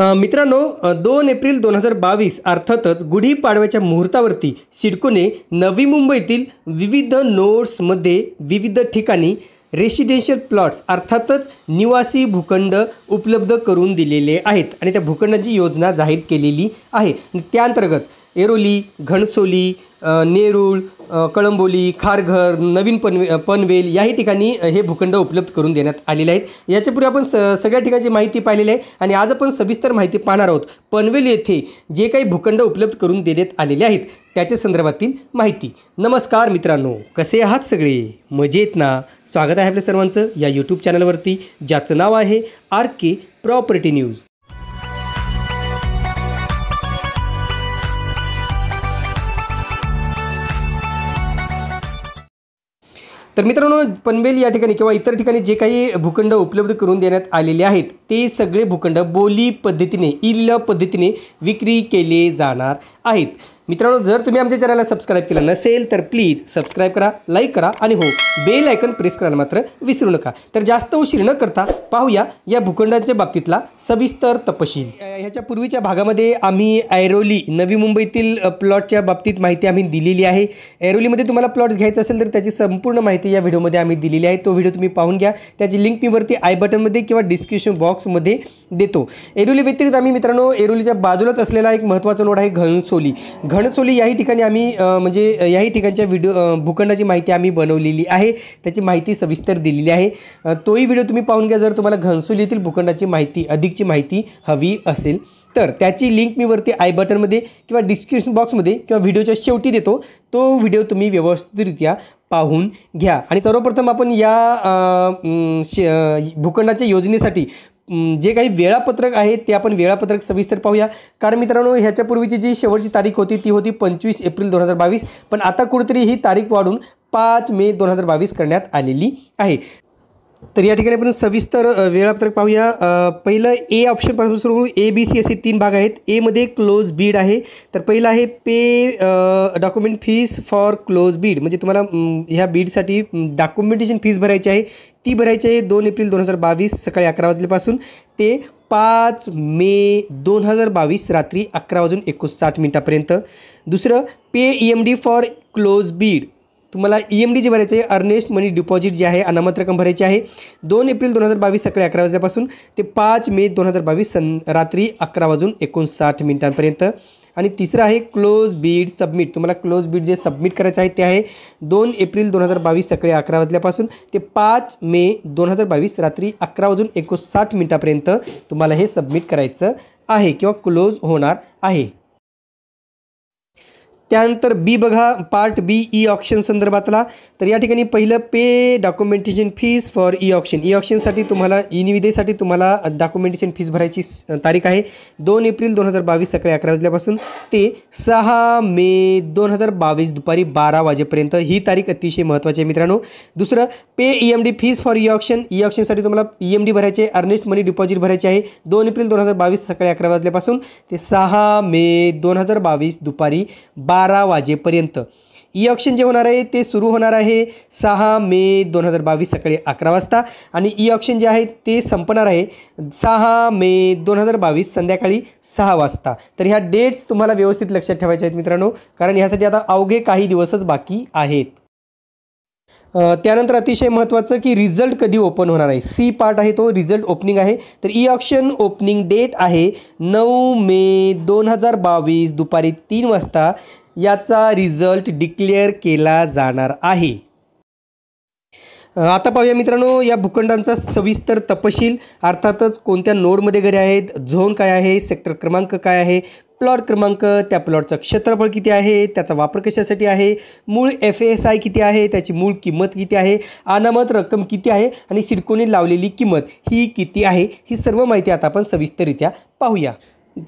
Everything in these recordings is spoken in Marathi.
मित्रांनो दोन एप्रिल दोन हजार बावीस अर्थातच गुढीपाडव्याच्या मुहूर्तावरती सिडकोने नवी मुंबईतील विविध नोड्समध्ये विविध ठिकाणी रेसिडेन्शियल प्लॉट्स अर्थातच निवासी भूखंड उपलब्ध करून दिलेले आहेत आणि त्या भूखंडाची योजना जाहीर केलेली आहे त्याअंतर्गत एरोली घणसोली नेरूळ कळंबोली खारघर नवीन पनवे पनवेल याही ठिकाणी हे भूखंड उपलब्ध करून देण्यात आलेले आहेत याच्यापूर्वी आपण स सगळ्या ठिकाणची माहिती पाहिलेली आहे आणि आज आपण सविस्तर माहिती पाहणार आहोत पनवेल येथे जे काही भूखंड उपलब्ध करून देण्यात आलेले आहेत त्याच्या संदर्भातील माहिती नमस्कार मित्रांनो कसे आहात सगळे मजेत ना स्वागत आहे आपल्या सर्वांचं या यूट्यूब चॅनलवरती ज्याचं नाव आहे आर के प्रॉपर्टी न्यूज तर मित्रांनो पनवेल या ठिकाणी किंवा इतर ठिकाणी जे काही भूखंड उपलब्ध करून देण्यात आलेले आहेत ते सगळे भूखंड बोली पद्धतीने इल्ल पद्धतीने विक्री केले जाणार आहेत मित्रांनो जर तुम्ही आमच्या चॅनलला सबस्क्राईब केलं नसेल तर प्लीज सबस्क्राईब करा लाईक करा आणि हो बेल ऐकन प्रेस करायला मात्र विसरू नका तर जास्त उशीर न करता पाहूया या भूखंडांच्या बाबतीतला सविस्तर तपशील ह्याच्या पूर्वीच्या भागामध्ये आम्ही ऐरोली नवी मुंबईतील प्लॉटच्या बाबतीत माहिती आम्ही दिलेली आहे ऐरोलीमध्ये तुम्हाला प्लॉट्स घ्यायचं असेल तर त्याची संपूर्ण माहिती या व्हिडिओमध्ये आम्ही दिलेली आहे तो व्हिडिओ तुम्ही पाहून घ्या त्याची लिंक मी वरती आय बटनमध्ये किंवा डिस्क्रिप्शन बॉक्समध्ये देतो एरोली व्यतिरिक्त आम्ही मित्रांनो एरोलीच्या बाजूलाच असलेला एक महत्त्वाचा नोड आहे घनसोली घणसोली याही ठिकाणी आम्ही म्हणजे याही ठिकाणच्या व्हिडिओ भूखंडाची माहिती आम्ही बनवलेली आहे त्याची माहिती सविस्तर दिलेली आहे तोही व्हिडिओ तुम्ही पाहून घ्या जर तुम्हाला घणसोली येथील भूखंडाची माहिती अधिकची माहिती हवी असेल तर त्याची लिंक मी वरती आय बटनमध्ये किंवा डिस्क्रिप्शन बॉक्समध्ये किंवा व्हिडिओच्या शेवटी देतो तो व्हिडिओ तुम्ही व्यवस्थितरित्या पाहून घ्या आणि सर्वप्रथम आपण या शे भूखंडाच्या योजनेसाठी जे काही वेळापत्रक आहे ते आपण वेळापत्रक सविस्तर पाहूया कारण मित्रांनो ह्याच्यापूर्वीची जी शेवटची तारीख होती ती होती पंचवीस एप्रिल दोन हजार बावीस पण आता कुठेतरी ही तारीख वाढून पाच मे दोन हजार बावीस करण्यात आलेली आहे तर या ठिकाणी आपण सविस्तर वेळापत्रक पाहूया पहिलं ए ऑप्शनपासून सुरू करू ए बी सी असे तीन भाग आहेत एमध्ये क्लोज बीड आहे तर पहिलं आहे pay document fees for close bid म्हणजे तुम्हाला ह्या बीडसाठी डॉक्युमेंटेशन फीस भरायची आहे ती भरायची आहे दोन एप्रिल दोन हजार बावीस सकाळी अकरा वाजल्यापासून ते पाच मे दोन हजार बावीस रात्री अकरा वाजून एकोणसाठ मिनिटापर्यंत दुसरं pay E M D for close bid तुम्हाला ई एम डी जे भरायचे आहे अर्नेस्ट मनी डिपॉझिट जे आहे अनामत रक्कम भरायची आहे दोन एप्रिल दोन हजार बावीस सकाळी अकरा वाजल्यापासून ते पाच मे दोन हजार बावीस सन रात्री अकरा वाजून एकोणसाठ मिनिटांपर्यंत आणि तिसरं आहे क्लोज बीड सबमिट तुम्हाला क्लोज बीड जे सबमिट करायचं आहे ते आहे दोन एप्रिल दोन हजार बावीस सकाळी अकरा वाजल्यापासून ते पाच मे दोन हजार बावीस रात्री अकरा वाजून एकोणसाठ मिनिटापर्यंत तुम्हाला हे सबमिट करायचं आहे किंवा क्लोज होणार आहे त्यानंतर बी बघा पार्ट बी ई ऑप्शन संदर्भातला तर या ठिकाणी पहिलं pay documentation fees for E option E ऑप्शनसाठी तुम्हाला ई e निविदेसाठी तुम्हाला डॉक्युमेंटेशन फीस भरायची तारीख आहे दोन एप्रिल दोन हजार बावीस सकाळी अकरा वाजल्यापासून ते सहा मे दोन हजार बावीस दुपारी बारा वाजेपर्यंत ही तारीख अतिशय महत्त्वाची आहे मित्रांनो दुसरं pay E M D fees for E option E ऑप्शनसाठी तुम्हाला ई एम डी भरायचे अर्नेस्ट मनी डिपॉझिट भरायचे आहे दोन एप्रिल दोन हजार बावीस सकाळी अकरा वाजल्यापासून ते सहा मे दोन हजार बावीस दुपारी बा बारा वाजेपर्यंत ई ऑक्शन जे होणार आहे ते सुरू होणार आहे सहा मे दोन हजार बावीस सकाळी अकरा वाजता आणि ई ऑक्शन जे आहे ते संपणार आहे सहा मे दोन हजार बावीस संध्याकाळी सहा वाजता तर ह्या डेट्स तुम्हाला व्यवस्थित लक्षात ठेवायच्या आहेत मित्रांनो कारण ह्यासाठी आता अवघे काही दिवसच बाकी आहेत त्यानंतर अतिशय महत्त्वाचं की रिझल्ट कधी ओपन होणार आहे सी पार्ट आहे तो रिझल्ट ओपनिंग आहे तर ई ऑक्शन ओपनिंग डेट आहे नऊ मे दोन हजार बावीस दुपारी तीन वाजता याचा रिझल्ट डिक्लेअर केला जाणार आहे आता पाहूया मित्रांनो या भूखंडांचा सविस्तर तपशील अर्थातच कोणत्या नोडमध्ये घरे आहेत झोन काय आहे सेक्टर क्रमांक काय आहे प्लॉट क्रमांक त्या प्लॉटचं क्षेत्रफळ किती आहे त्याचा वापर कशासाठी आहे मूळ एफ एस आय किती आहे त्याची मूळ किंमत किती आहे अनामत रक्कम किती आहे आणि सिडकोने लावलेली किंमत ही किती आहे ही सर्व माहिती आता आपण सविस्तररित्या पाहूया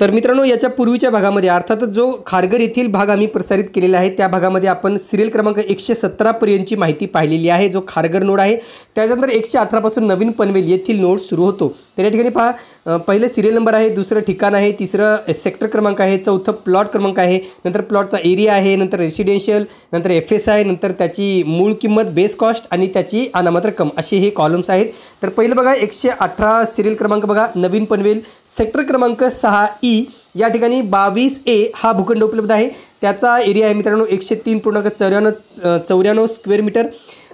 तर मित्रांनो याच्या पूर्वीच्या भागामध्ये अर्थातच जो खारघर येथील भाग आम्ही प्रसारित केलेला आहे त्या भागामध्ये आपण सिरियल क्रमांक एकशे सतरापर्यंतची माहिती पाहिलेली आहे जो खारघर नोड आहे त्याच्यानंतर एकशे अठरापासून नवीन पनवेल येथील नोड सुरू होतो तर या ठिकाणी पहा पहिलं सिरियल नंबर आहे दुसरं ठिकाण आहे तिसरं सेक्टर क्रमांक आहे चौथं प्लॉट क्रमांक आहे नंतर प्लॉटचा एरिया आहे नंतर रेसिडेन्शियल नंतर एफ एस आहे नंतर त्याची मूळ किंमत बेस कॉस्ट आणि त्याची अनामत रक्कम असे हे कॉलम्स आहेत तर पहिलं बघा एकशे अठरा सिरियल क्रमांक बघा नवीन पनवेल सेक्टर क्रमांक सहा ई या ठिकाणी बावीस ए हा भूखंड उपलब्ध आहे त्याचा एरिया आहे मित्रांनो एकशे तीन पूर्णांक चौऱ्याण्णव चौऱ्याण्णव स्क्वेअर मीटर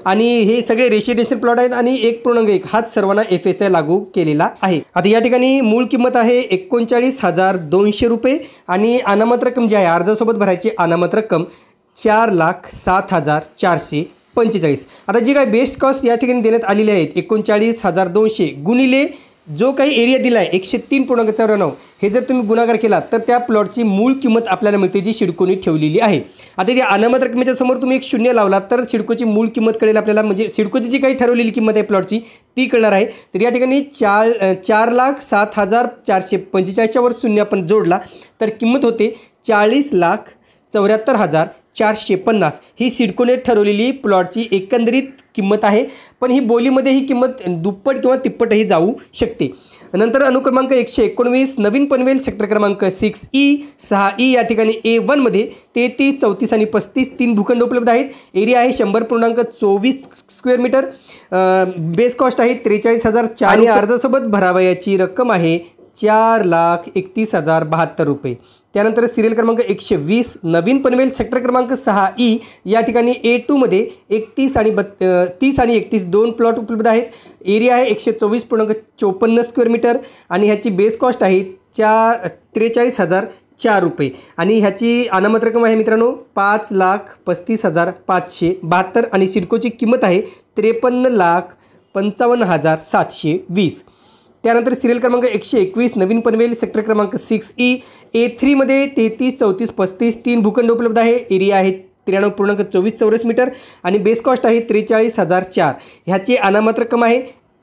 आणि हे सगळे रेशिडेशन प्लॉट आहेत आणि एक पूर्णांक एक हाच सर्वांना एफ एस आय लागू केलेला आहे आता या ठिकाणी मूळ किंमत आहे एकोणचाळीस हजार दोनशे रुपये आणि अनामत रक्कम जी आहे अर्जासोबत भरायची अनामत रक्कम चार लाख सात हजार चारशे पंचेचाळीस आता जी काय बेस्ट कॉस्ट या ठिकाणी देण्यात आलेली आहेत एकोणचाळीस हजार दोनशे गुणिले जो काही एरिया दिला आहे एकशे तीन पूर्णांक चौऱ्याण्णव हे जर तुम्ही गुणाकार केला तर त्या प्लॉटची मूळ किंमत आपल्याला मिळते जी शिडकोनी ठेवलेली आहे आता त्या अनामत रकमेच्या समोर तुम्ही एक शून्य लावला तर शिडकोची मूळ किंमत कळेल आपल्याला म्हणजे शिडकोची जी काही ठरवलेली किंमत आहे प्लॉटची ती कळणार आहे तर या ठिकाणी चार चार लाख सात हजार चारशे पंचेचाळीसच्या वर शून्य आपण जोडला तर किंमत होते चाळीस लाख चौऱ्याहत्तर हजार चारशे पन्नास ही सिडकोने ठरवलेली प्लॉटची एकंदरीत किंमत आहे पण ही बोलीमध्ये ही किंमत दुप्पट किंवा तिप्पटही जाऊ शकते नंतर अनुक्रमांक एकशे एकोणवीस नवीन पनवेल सेक्टर क्रमांक सिक्स ई सहा ई या ठिकाणी ए वनमध्ये तेहतीस चौतीस आणि पस्तीस तीन भूखंड उपलब्ध आहेत एरिया आहे शंभर पूर्णांक चोवीस स्क्वेअर मीटर बेस कॉस्ट आहे त्रेचाळीस हजार चार आणि अर्जासोबत भरावयाची रक्कम आहे चार लाख एकतीस हजार बहात्तर रुपये त्यानंतर सिरियल क्रमांक एकशे वीस नवीन पनवेल सेक्टर क्रमांक सहा ई या ठिकाणी ए टूमध्ये एकतीस आणि बत् तीस आणि एकतीस दोन प्लॉट उपलब्ध आहेत एरिया आहे एकशे चोवीस पूर्णांक चोपन्न स्क्वेअर मीटर आणि ह्याची बेस कॉस्ट आहे चार त्रेचाळीस हजार चार रुपये आणि ह्याची अनामत रक्कम आहे मित्रांनो पाच लाख पस्तीस हजार पाचशे बहात्तर आणि सिडकोची किंमत आहे त्रेपन्न लाख पंचावन्न हजार सातशे वीस त्यानंतर सिरियल क्रमांक एकशे एकवीस नवीन पनवेल सेक्टर क्रमांक सिक्स ई ए थ्रीमध्ये तेहतीस चौतीस पस्तीस तीन भूखंड उपलब्ध आहे एरिया आहे त्र्याण्णव पूर्णांक चोवीस चौरस मीटर आणि बेस कॉस्ट आहे त्रेचाळीस हजार चार ह्याची अनामत रक्कम आहे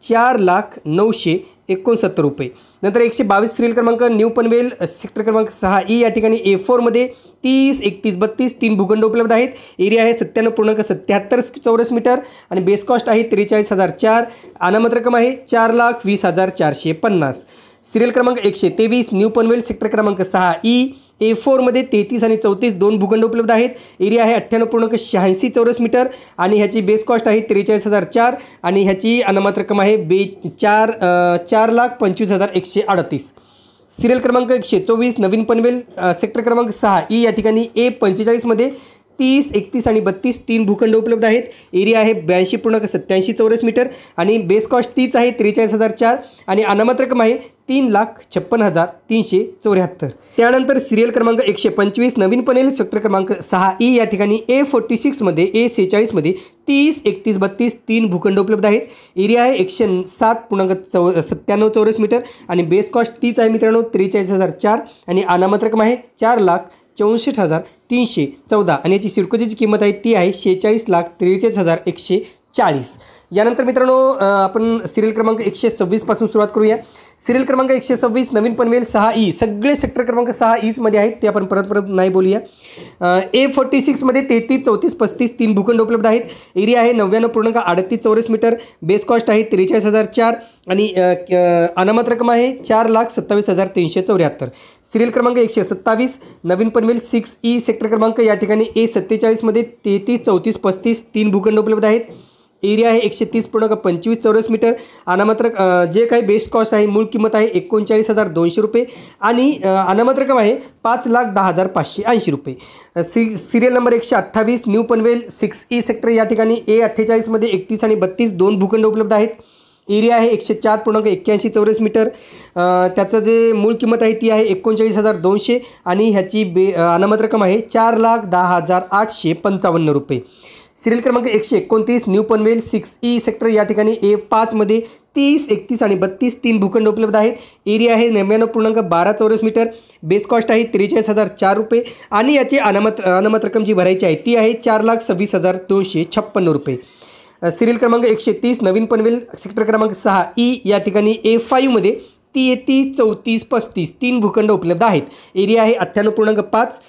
चार लाख नऊशे एकोणसत्तर रुपये नंतर एकशे बावीस सिरियल क्रमांक न्यू पनवेल सेक्टर क्रमांक सहा ई या ठिकाणी ए फोरमध्ये तीस एकतीस बत्तीस तीन भूखंड उपलब्ध आहेत एरिया आहे सत्त्याण्णव पूर्णांक सत्याहत्तर चौरस मीटर आणि बेस कॉस्ट आहे त्रेचाळीस हजार चार अनामत रक्कम आहे चार लाख वीस हजार चारशे पन्नास सिरियल क्रमांक एकशे तेवीस न्यू पनवेल सेक्टर क्रमांक सहा ई ए फोरमध्ये तेहतीस आणि चौतीस दोन भूखंड उपलब्ध आहेत एरिया आहे अठ्ठ्याण्णव पूर्णांक शहाऐंशी चौरस मीटर आणि ह्याची बेस कॉस्ट आहे त्रेचाळीस हजार चार आणि ह्याची अनामत रक्कम आहे बे चार चार लाख पंचवीस हजार एकशे अडतीस सिरियल क्रमांक एकशे चोवीस नवीन पनवेल सेक्टर क्रमांक सहा ई e या ठिकाणी ए पंचेचाळीसमध्ये तीस एकतीस आणि बत्तीस तीन भूखंड उपलब्ध आहेत एरिया आहे ब्याऐंशी पूर्णांक सत्याऐंशी चौरस मीटर आणि बेस कॉस्ट तीच आहे त्रेचाळीस हजार चार आणि अनामत रक्कम आहे तीन लाख छप्पन हजार तीनशे चौऱ्याहत्तर त्यानंतर सिरियल क्रमांक एकशे पंचवीस नवीन पनेल सेक्टर क्रमांक सहा ई e या ठिकाणी ए फोर्टी सिक्समध्ये ए सेहेचाळीसमध्ये तीस एकतीस बत्तीस तीन भूखंड उपलब्ध आहेत एरिया आहे एकशे सात पूर्णांक चौ सत्त्याण्णव चौरस मीटर आणि बेस कॉस्ट तीच आहे मित्रांनो त्रेचाळीस हजार चार आणि अनामत रक्कम आहे चार लाख चौसष्ट हजार तीनशे चौदा आणि याची सिडकोची किंमत आहे ती आहे शेहेचाळीस लाख त्रेचाळीस हजार एकशे चाळीस यानंतर मित्रांनो आपण सिरियल क्रमांक एकशे सव्वीसपासून सुरुवात करूया सिरियल क्रमांक एकशे सव्वीस नवीन पनवेल सहा ई सगळे सेक्टर क्रमांक सहा ईजमध्ये आहेत ते आपण परत परत नाही बोलूया ए फोर्टी सिक्समध्ये तेहतीस चौतीस पस्तीस तीन भूखंड उपलब्ध आहेत एरिया आहे नव्याण्णव पूर्णांक अडतीस चौरस मीटर बेस कॉस्ट आहे त्रेचाळीस हजार चार आणि अनामत रक्कम आहे चार लाख सत्तावीस हजार तीनशे चौऱ्याहत्तर सिरियल क्रमांक एकशे सत्तावीस नवीन पनवेल सिक्स ई सेक्टर क्रमांक या ठिकाणी ए सत्तेचाळीसमध्ये तेहतीस चौतीस पस्तीस तीन भूखंड उपलब्ध आहेत एरिया आहे एकशे तीस पूर्णांक पंचवीस चौरस मीटर अनामत्र जे काही बेस्ट कॉस्ट आहे मूळ किंमत आहे एकोणचाळीस हजार दोनशे रुपये आणि अनामत रक्कम आहे पाच लाख दहा हजार पाचशे ऐंशी रुपये सि सिरियल नंबर एकशे अठ्ठावीस new Panvel six E sector या ठिकाणी ए अठ्ठेचाळीसमध्ये एकतीस आणि बत्तीस दोन भूखंड उपलब्ध आहेत एरिया आहे एकशे चार पूर्णांक एक्क्याऐंशी चौरस मीटर त्याचं जे मूळ किंमत आहे ती आहे एकोणचाळीस हजार दोनशे आणि ह्याची बे अनामत रक्कम आहे चार लाख दहा हजार आठशे पंचावन्न रुपये सिरियल क्रमांक एकशे एकोणतीस new Panvel six E sector या ठिकाणी ए पाचमध्ये तीस एकतीस आणि बत्तीस तीन भूखंड उपलब्ध आहेत एरिया आहे नव्याण्णव पूर्णांक बारा चौरस मीटर बेस कॉस्ट आहे त्रेचाळीस हजार चार रुपये आणि याची अनामत अनामत रक्कम जी भरायची आहे ती आहे चार लाख सव्वीस हजार दोनशे छप्पन्न रुपये सिरियल क्रमांक एकशे तीस नवीन पनवेल सेक्टर क्रमांक सहा ई e या ठिकाणी ए फाईव्हमध्ये ती तीस चौतीस पस्तीस तीन भूखंड उपलब्ध आहेत एरिया आहे अठ्ठ्याण्णव पूर्णांक पाच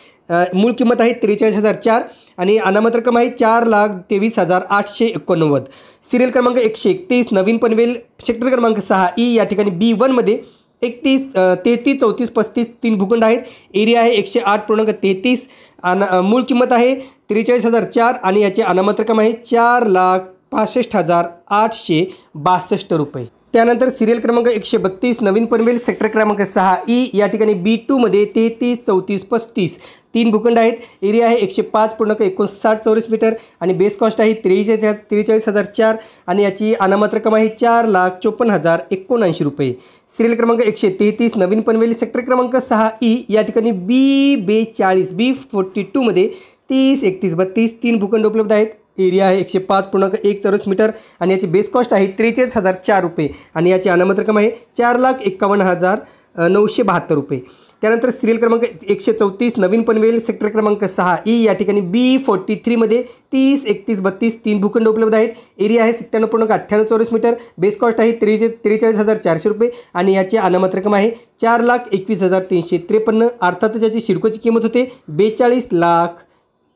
मूळ किंमत आहे त्रेचाळीस हजार चार आणि अनामत रक्कम आहे चार लाख तेवीस हजार आठशे एकोणनव्वद सिरियल क्रमांक एकशे एकतीस नवीन पनवेल सेक्टर क्रमांक सहा ई e या ठिकाणी बी वनमध्ये एकतीस तेहतीस चौतीस पस्तीस तीन भूखंड आहेत एरिया आहे एकशे आठ पूर्णांक तेहतीस अना मूळ किंमत आहे त्रेचाळीस हजार चार आणि याचे अनामत रक्कम आहे चार लाख पासष्ट हजार आठशे बासष्ट रुपये त्यानंतर सिरियल क्रमांक एकशे बत्तीस नवीन पनवेल सेक्टर क्रमांक सहा ई e या ठिकाणी बी टूमध्ये तेहतीस चौतीस पस्तीस तीन भूखंड आहेत एरिया आहे एकशे पाच पूर्णांक एकोणसाठ चौरस मीटर आणि बेस कॉस्ट आहे त्रेचाळीस त्रेचाळीस हजार चार आणि याची अनामत रकम आहे चार लाख चोपन्न हजार एकोणऐंशी रुपये सिरियल क्रमांक एकशे तेहतीस नवीन पनवेली सेक्टर क्रमांक सहा ई e. या ठिकाणी बी बेचाळीस बी फोर्टी टूमध्ये तीस एकतीस बत्तीस तीन भूखंड उपलब्ध आहेत एरिया आहे एकशे पाच पूर्णांक एक चौरस मीटर आणि याची बेस कॉस्ट आहे त्रेचाळीस हजार चार रुपये आणि याची अनामत रक्कम आहे चार लाख एक्कावन्न हजार नऊशे बहात्तर रुपये त्यानंतर सिरियल क्रमांक एकशे चौतीस नवीन पनवेल सेक्टर क्रमांक सहा ई e या ठिकाणी बी फोर्टी थ्रीमध्ये तीस एकतीस बत्तीस तीन भूखंड उपलब्ध आहेत एरिया आहे सत्त्याण्णव पूर्णांक अठ्ठ्याण्णव चौरस मीटर बेस कॉस्ट आहे त्रेचे त्रेचाळीस हजार चारशे रुपये आणि याची अनामत रक्कम आहे चार लाख एकवीस हजार तीनशे त्रेपन्न अर्थातच याची शिरकोची किंमत होते बेचाळीस लाख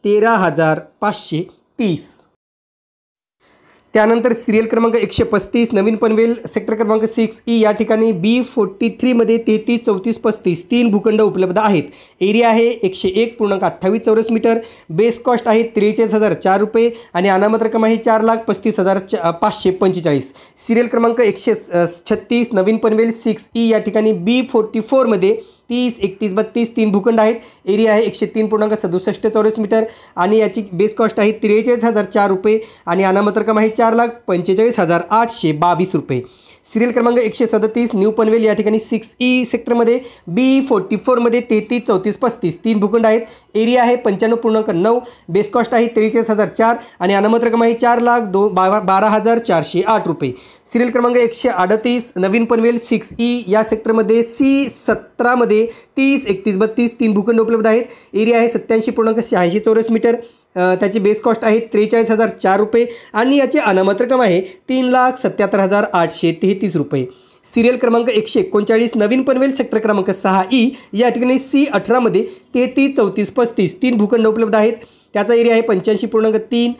तेरा हजार पाचशे तीस त्यानंतर सिरियल क्रमांक एकशे पस्तीस नवीन पनवेल सेक्टर क्रमांक सिक्स ई e या ठिकाणी बी फोर्टी थ्रीमध्ये तेहतीस चौतीस पस्तीस तीन भूखंड उपलब्ध आहेत एरिया आहे एकशे एक पूर्णांक अठ्ठावीस चौरस मीटर बेस कॉस्ट आहे त्रेचाळीस हजार चार रुपये आणि अनामत रक्कम आहे चार लाख पस्तीस हजार च पाचशे पंचेचाळीस सिरियल क्रमांक एकशे छत्तीस नवीन पनवेल सिक्स ई e या ठिकाणी बी फोर्टी फोरमध्ये तीस एकतीस बत्तीस तीन भूखंड आहेत एरिया आहे एकशे तीन पूर्णांक सदुसष्ट चौरस मीटर आणि याची बेस कॉस्ट आहे त्रेचाळीस हजार चार रुपये आणि अनामत रक्कम आहे चार लाख पंचेचाळीस हजार आठशे बावीस रुपये सिरियल क्रमांक एकशे सदतीस न्यू पनवेल या ठिकाणी सिक्स ई सेक्टरमध्ये बी फोर्टी फोरमध्ये तेहतीस चौतीस पस्तीस तीन भूखंड आहेत एरिया आहे पंच्याण्णव पूर्णांक नऊ बेस आहे त्रेचाळीस हजार चार आणि अनामत रक्कम आहे चार लाख दो बारा बारा हजार चारशे आठ रुपये सिरियल क्रमांक एकशे अडतीस नवीन पनवेल सिक्स ई e या सेक्टरमध्ये सी सतरामध्ये तीस एकतीस बत्तीस तीन भूखंड उपलब्ध आहेत एरिया आहे सत्याऐंशी पूर्णांक शहाऐंशी चौरस मीटर त्याची बेस कॉस्ट आहे त्रेचाळीस हजार चार रुपये आणि याची अनामत रक्कम आहे तीन लाख सत्याहत्तर हजार आठशे तेहतीस रुपये सिरियल क्रमांक एकशे एकोणचाळीस नवीन पनवेल सेक्टर क्रमांक सहा ई e, या ठिकाणी सी अठरामध्ये तेहतीस चौतीस पस्तीस तीन भूखंड उपलब्ध आहेत त्याचा एरिया आहे पंच्याऐंशी पूर्णांक तीन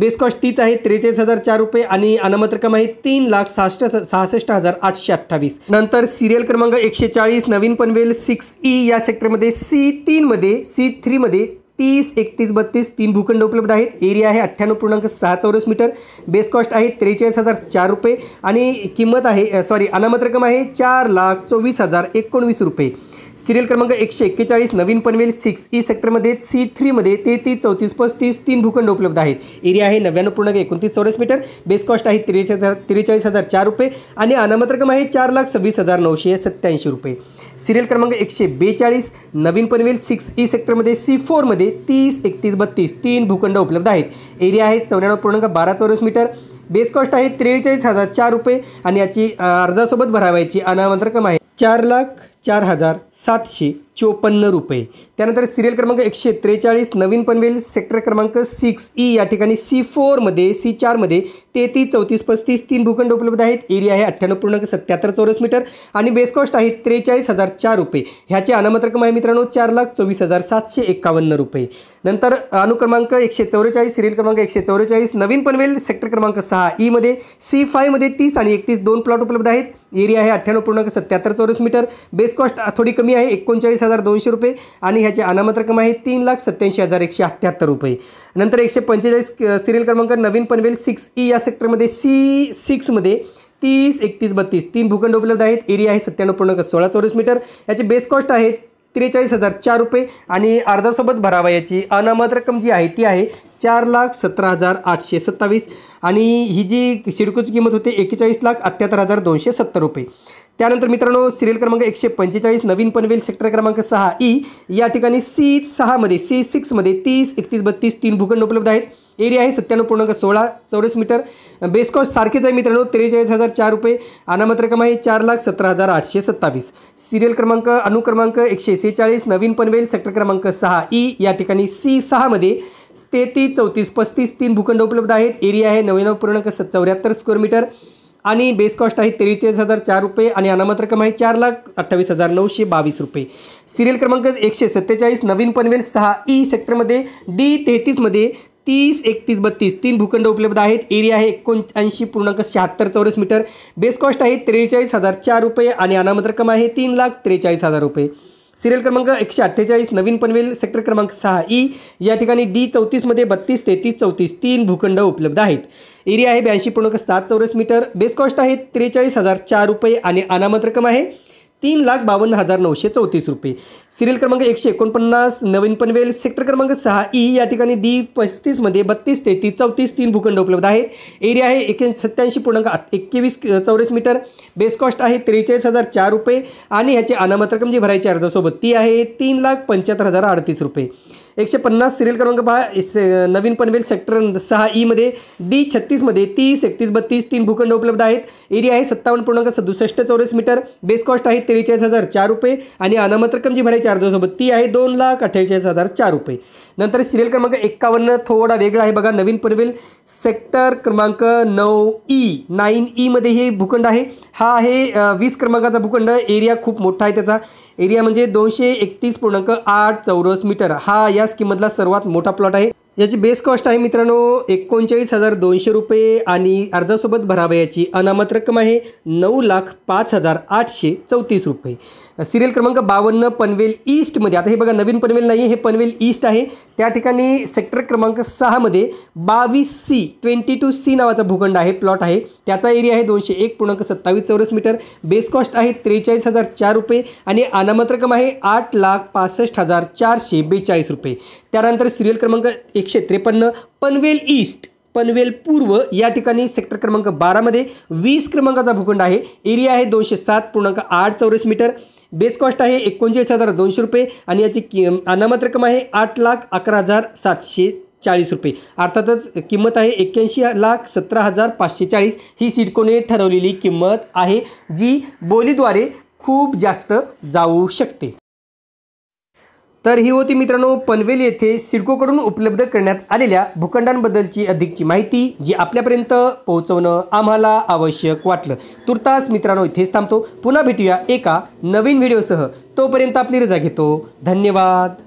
बेस कॉस्ट तीच आहे त्रेचाळीस हजार चार रुपये आणि अनामत रक्कम आहे तीन लाख सहासष्ट सहासष्ट हजार आठशे अठ्ठावीस नंतर सिरियल क्रमांक एकशे चाळीस नवीन पनवेल सिक्स ई e या सेक्टरमध्ये सी तीनमध्ये सी थ्रीमध्ये तीस एकतीस बत्तीस तीन भूखंड उपलब्ध आहेत एरिया आहे अठ्ठ्याण्णव पूर्णांक सहा चौरस मीटर बेस कॉस्ट आहे त्रेचाळीस हजार चार रुपये आणि किंमत आहे सॉरी अनामत रक्कम आहे चार लाख चोवीस हजार एकोणवीस रुपये सिरियल क्रमांक एकशे एक्केचाळीस नवीन पनवेल सिक्स ई सेक्टरमध्ये सी थ्रीमध्ये तेहतीस चौतीस पस्तीस तीन भूखंड उपलब्ध आहेत एरिया आहे नव्याण्णव पूर्णांक एकोणतीस चौरस मीटर बेस कॉस्ट आहे त्रेचाळीस हजार त्रेचाळीस हजार चार रुपये आणि अनामत रक्कम आहे चार लाख सव्वीस हजार नऊशे सत्त्याऐंशी रुपये सिरियल क्रमांक एकशे बेचाळीस नवीन पनवेल सिक्स ई सेक्टरमध्ये सी फोरमध्ये तीस एकतीस बत्तीस तीन भूखंड उपलब्ध आहेत एरिया आहे चौऱ्याण्णव पूर्णांक बारा चौरस मीटर बेस कॉस्ट आहे त्रेचाळीस हजार चार रुपये आणि याची अर्जासोबत भरावायची अनामंत्रकम आहे चार लाख चार हजार सातशे चोपन्न रुपये त्यानंतर सिरियल क्रमांक एकशे त्रेचाळीस नवीन पनवेल सेक्टर क्रमांक सिक्स ई e या ठिकाणी सी फोरमध्ये सी चारमध्ये तेहतीस चौतीस पस्तीस तीन भूखंड उपलब्ध आहेत एरिया आहे अठ्ठ्याण्णव पूर्णांक सत्याहत्तर चौरस मीटर आणि बेस्कॉस्ट आहे त्रेचाळीस हजार चार रुपये ह्याचे अनामत रक्कम आहे मित्रांनो चार लाख चोवीस हजार सातशे एकावन्न रुपये नंतर अनुक्रमांक एकशे चौवेचाळीस सिरियल क्रमांक एकशे चौवेचाळीस नवीन पनवेल सेक्टर क्रमांक सहा ईमध्ये e सी फायमध्ये तीस आणि एकतीस दोन प्लॉट उपलब्ध आहेत एरिया आहे अठ्ठ्याण्णव पूर्णांक सत्याहत्तर चौरस मीटर बेस कॉस्ट थोडी कमी आहे एकोणचाळीस हजार दोनशे रुपये आणि ह्याचे अनामत रक्कम आहे तीन लाख सत्याऐंशी हजार एकशे अठ्ठ्याहत्तर रुपये नंतर एकशे पंचेचाळीस सिरियल क्रमांक नवीन पनवेल सिक्स ई e या सेक्टरमध्ये सी सिक्समध्ये तीस एकतीस बत्तीस तीन भूखंड उपलब्ध आहेत एरिया आहे सत्त्याण्णव पूर्णांक सोळा चौरस मीटर याचे बेस कॉस्ट आहे त्रेचाळीस हजार चार रुपये आणि अर्जासोबत भरावा याची अनामत रक्कम जी आहे ती आहे चार लाख सतरा हजार आठशे सत्तावीस आणि ही जी शिडकोची किंमत होती एकेचाळीस लाख अठ्ठ्याहत्तर हजार दोनशे सत्तर रुपये त्यानंतर मित्रांनो सिरियल क्रमांक एकशे पंचेचाळीस नवीन पनवेल सेक्टर क्रमांक सहा ई या ठिकाणी सी सहामध्ये सी सिक्समध्ये तीस एकतीस बत्तीस तीन भूखंड उपलब्ध आहेत एरिया आहे सत्त्याण्णव पूर्णांक सोळा चौरस मीटर बेस्कॉस्ट सारखेच आहे मित्रांनो त्रेचाळीस हजार चार रुपये अनामत रक्कम आहे चार लाख सतरा हजार आठशे सत्तावीस सिरियल क्रमांक अनुक्रमांक एकशे सेहेचाळीस नवीन पनवेल सेक्टर क्रमांक सहा ई या ठिकाणी सी सहामध्ये तेहतीस चौतीस पस्तीस तीन भूखंड उपलब्ध आहेत एरिया आहे नव्याण्णव पूर्णांक स चौऱ्याहत्तर स्क्वेअर मीटर आणि बेस आहे त्रेचाळीस हजार चार रुपये आणि अनामत रक्कम आहे चार लाख अठ्ठावीस हजार नऊशे बावीस रुपये सिरियल क्रमांक एकशे सत्तेचाळीस नवीन पनवेल सहा ई सेक्टरमध्ये डी तेहतीसमध्ये तीस एकतीस बत्तीस तीन भूखंड उपलब्ध आहेत एरिया आहे एकोणऐंशी पूर्णांक शहात्तर चौरस मीटर बेस कॉस्ट आहे त्रेचाळीस हजार चार रुपये आणि अनामत रक्कम आहे तीन लाख त्रेचाळीस हजार रुपये सिरियल क्रमांक एकशे अठ्ठेचाळीस नवीन पनवेल सेक्टर क्रमांक सहा ई e. या ठिकाणी डी चौतीसमध्ये बत्तीस तेहतीस चौतीस तीन भूखंड उपलब्ध आहेत एरिया आहे ब्याऐंशी पूर्णांक सात चौरस मीटर बेस कॉस्ट आहे त्रेचाळीस हजार चार रुपये आणि अनामत रक्कम आहे तीन लाख बावन्न हजार नऊशे चौतीस रुपये सिरियल क्रमांक एकशे एकोणपन्नास नवीन पनवेल सेक्टर क्रमांक सहा ई या ठिकाणी डी पस्तीसमध्ये बत्तीस तेहतीस चौतीस तीन भूखंड उपलब्ध आहेत एरिया आहे एक सत्त्याऐंशी पूर्णांक एकवीस चौरस मीटर बेस कॉस्ट आहे त्रेचाळीस हजार चार रुपये आणि ह्याची अनामत रक्कम जी भरायची अर्जासोबत ती आहे तीन लाख पंच्याहत्तर हजार अडतीस रुपये एकशे पन्नास सिरियल क्रमांक पहा नवीन पनवेल सेक्टर सहा ईमध्ये e डी छत्तीसमध्ये तीस एकतीस बत्तीस तीन भूखंड उपलब्ध आहेत एरिया आहे सत्तावन्न पूर्णांक सदुसष्ट चौरस मीटर बेस कॉस्ट आहे त्रेचाळीस हजार चार रुपये आणि अनामत रक्कम जी भरायची अर्जासोबत ती आहे दोन लाख अठ्ठेचाळीस हजार चार रुपये नंतर सिरियल क्रमांक एक्कावन्न थोडा वेगळा आहे बघा नवीन पनवेल सेक्टर क्रमांक नऊ ई नाईन ईमध्ये हे भूखंड आहे हा आहे वीस क्रमांकाचा भूखंड एरिया खूप मोठा आहे त्याचा एरिया म्हणजे दोनशे एकतीस पूर्णांक आठ चौरस मीटर हा या स्कीममधला सर्वात मोठा प्लॉट आहे याची बेस कॉस्ट आहे मित्रांनो एकोणचाळीस हजार दोनशे रुपये आणि अर्जासोबत भरावयाची अनामत रक्कम आहे नऊ लाख पाच हजार आठशे चौतीस रुपये सिरियल क्रमांक बावन्न पनवेल ईस्टमध्ये आता हे बघा नवीन पनवेल नाही हे पनवेल ईस्ट आहे त्या ठिकाणी सेक्टर क्रमांक सहामध्ये बावीस सी ट्वेंटी टू सी नावाचा भूखंड आहे प्लॉट आहे त्याचा एरिया आहे दोनशे एक पूर्णांक सत्तावीस चौरस मीटर बेस कॉस्ट आहे त्रेचाळीस हजार चार रुपये आणि अनामत रक्कम आहे आठ लाख पासष्ट हजार चारशे बेचाळीस रुपये त्यानंतर सिरियल क्रमांक एकशे त्रेपन्न पनवेल ईस्ट पनवेल पूर्व या ठिकाणी सेक्टर क्रमांक बारामध्ये वीस क्रमांकाचा भूखंड आहे एरिया आहे दोनशे सात पूर्णांक आठ चौरस मीटर बेस कॉस्ट आहे एकोणचाळीस हजार दोनशे रुपये आणि याची कि अनामत रक्कम आहे आठ लाख अकरा हजार सातशे चाळीस रुपये अर्थातच किंमत आहे एक्क्याऐंशी लाख सतरा हजार पाचशे चाळीस ही सिडकोने ठरवलेली किंमत आहे जी बोलीद्वारे खूप जास्त जाऊ शकते तर ही होती मित्रांनो पनवेल येथे सिडकोकडून उपलब्ध करण्यात आलेल्या भूखंडांबद्दलची अधिकची माहिती जी आपल्यापर्यंत पोहोचवणं आम्हाला आवश्यक वाटलं तुर्तास मित्रांनो इथेच थांबतो पुन्हा भेटूया एका नवीन व्हिडिओसह तोपर्यंत आपली रजा घेतो धन्यवाद